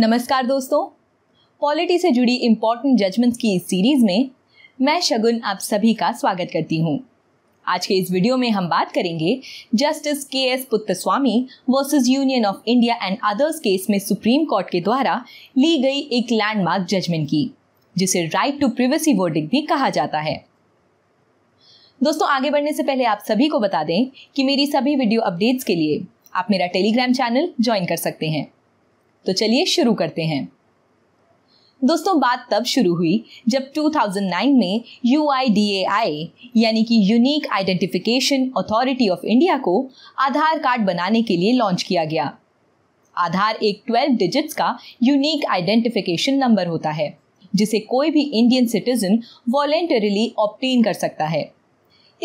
नमस्कार दोस्तों पॉलिटी से जुड़ी इम्पॉर्टेंट जजमेंट्स की इस सीरीज में मैं शगुन आप सभी का स्वागत करती हूँ आज के इस वीडियो में हम बात करेंगे justice K S Puttaswamy versus union of India and others case में सुप्रीम कोर्ट के द्वारा ली गई एक लैंडमार्क जजमेंट की जिसे राइट टू प्रिवेसी वर्डिक भी कहा जाता है दोस्तों आगे बढ़ने से पहले आप सभी को बता दें कि मेरी सभी वीडियो अपडेट्स के लिए आप मेरा टेलीग्राम चैनल ज्वाइन कर सकते हैं तो चलिए शुरू करते हैं दोस्तों बात तब शुरू हुई जब 2009 में यू यानी कि unique identification authority of India को आधार कार्ड बनाने के लिए लॉन्च किया गया आधार एक 12 डिजिट्स का यूनिक आइडेंटिफिकेशन नंबर होता है जिसे कोई भी इंडियन सिटीजन वॉलेंटरीली ऑप्टेन कर सकता है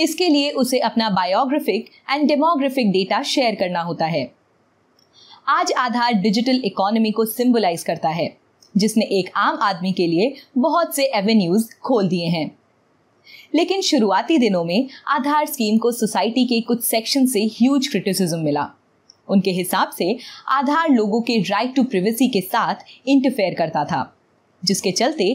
इसके लिए उसे अपना biographic and demographic data share करना होता है आज आधार डिजिटल इकोनॉमी को सिंबलाइज करता है जिसने एक आम आदमी के लिए बहुत से एवेन्यूज खोल दिए हैं लेकिन शुरुआती दिनों में आधार स्कीम को सोसाइटी के कुछ सेक्शन से ह्यूज क्रिटिसिज्म मिला उनके हिसाब से आधार लोगों के राइट टू प्रिवेसी के साथ इंटरफेयर करता था जिसके चलते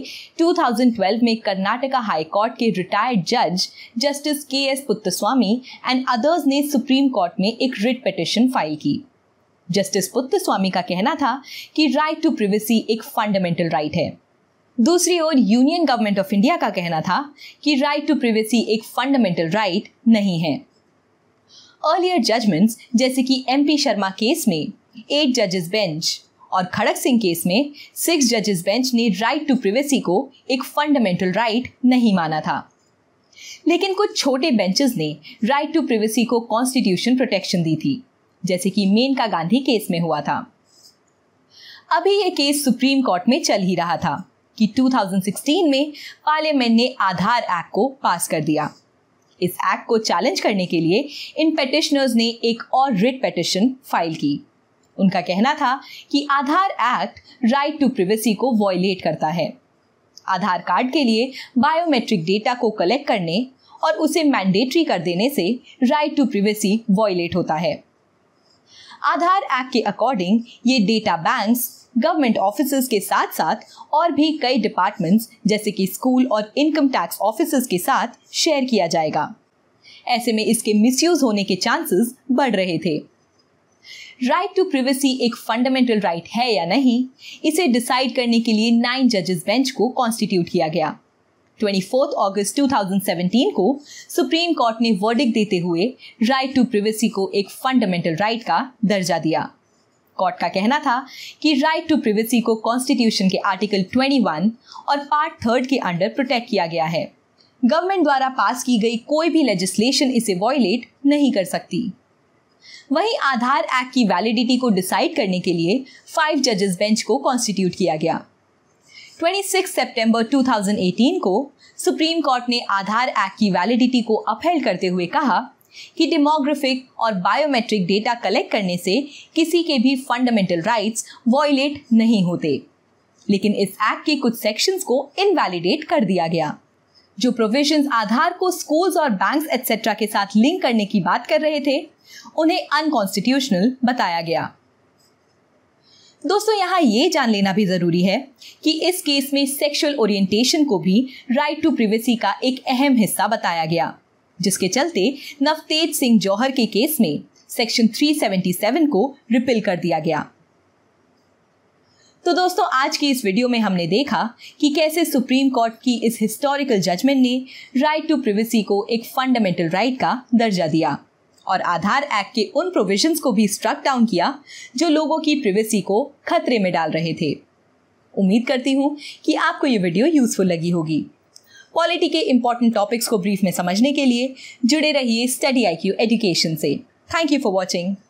2012 में कर्नाटका हाई कोर्ट के रिटायर्ड जज justice K S Puttaswamy and others ने सुप्रीम कोर्ट में एक रिट पिटिशन फाइल की जस्टिस पुत्र स्वामी का कहना था कि राइट टू प्रिवेसी एक फंडामेंटल राइट है दूसरी ओर यूनियन गवर्नमेंट ऑफ इंडिया का कहना था कि राइट टू प्रिवेसी एक फंडामेंटल राइट नहीं है अर्लियर जजमेंट्स जैसे कि एमपी शर्मा केस में एट जजेस बेंच और खड़क सिंह केस में सिक्स जजेस बेंच ने राइट टू प्रिवेसी को एक फंडामेंटल राइट नहीं माना था लेकिन कुछ छोटे बेंचेस ने राइट टू प्रिवेसी को कॉन्स्टिट्यूशन प्रोटेक्शन दी थी जैसे कि मेनका गांधी केस में हुआ था अभी ये केस सुप्रीम कोर्ट में चल ही रहा था कि 2016 में पार्लियामेंट ने आधार एक्ट को पास कर दिया इस एक्ट को चैलेंज करने के लिए इन पेटिशनर्स ने एक और रिट पेटिशन फाइल की उनका कहना था कि Aadhaar act right to privacy को वॉयलेट करता है आधार कार्ड के लिए बायोमेट्रिक डेटा को कलेक्ट करने और उसे मैंडेटरी कर देने से राइट टू प्रिवेसी वॉयलेट होता है आधार एक्ट के अकॉर्डिंग ये डेटा बैंक्स गवर्नमेंट ऑफिस के साथ साथ और भी कई डिपार्टमेंट्स जैसे कि स्कूल और इनकम टैक्स ऑफिसर्स के साथ शेयर किया जाएगा ऐसे में इसके मिसयूज होने के चांसेस बढ़ रहे थे राइट टू प्रिवेसी एक फंडामेंटल राइट right है या नहीं इसे डिसाइड करने के लिए नाइन जजेस बेंच को कॉन्स्टिट्यूट किया गया 24 अगस्त 2017 को सुप्रीम कोर्ट ने वर्डिक देते हुए राइट टू प्रिवेसी को एक फंडामेंटल राइट का दर्जा दिया कोर्ट का कहना था कि राइट टू प्रिवेसी को कॉन्स्टिट्यूशन के आर्टिकल 21 और पार्ट थर्ड के अंडर प्रोटेक्ट किया गया है गवर्नमेंट द्वारा पास की गई कोई भी लेजिस्लेशन इसे वॉयलेट नहीं कर सकती वहीं आधार एक्ट की वैलिडिटी को डिसाइड करने के लिए फाइव जजेस बेंच को कॉन्स्टिट्यूट किया गया 26 सितंबर 2018 को सुप्रीम कोर्ट ने आधार एक्ट की वैलिडिटी को अपहेल करते हुए कहा कि डेमोग्राफिक और बायोमेट्रिक डेटा कलेक्ट करने से किसी के भी फंडामेंटल राइट्स वॉयलेट नहीं होते लेकिन इस एक्ट के कुछ सेक्शंस को इनवैलिडेट कर दिया गया जो प्रोविजंस आधार को स्कूल्स और बैंक्स एक्सेट्रा के साथ लिंक करने की बात कर रहे थे उन्हें अनकॉन्स्टिट्यूशनल बताया गया दोस्तों यहाँ ये जान लेना भी ज़रूरी है कि इस केस में सेक्सुअल ओरिएंटेशन को भी राइट टू प्रिवेसी का एक अहम हिस्सा बताया गया जिसके चलते नवतेज सिंह जौहर के केस में सेक्शन 377 को रिपिल कर दिया गया तो दोस्तों आज की इस वीडियो में हमने देखा कि कैसे सुप्रीम कोर्ट की इस हिस्टोरिकल जजमेंट ने राइट टू प्रिवेसी को एक फंडामेंटल राइट का दर्जा दिया और आधार एक्ट के उन प्रोविजंस को भी स्ट्रक डाउन किया जो लोगों की प्रिवेसी को खतरे में डाल रहे थे उम्मीद करती हूँ कि आपको ये वीडियो यूजफुल लगी होगी पॉलिटी के इंपॉर्टेंट टॉपिक्स को ब्रीफ में समझने के लिए जुड़े रहिए स्टडी आई एजुकेशन से थैंक यू फॉर वॉचिंग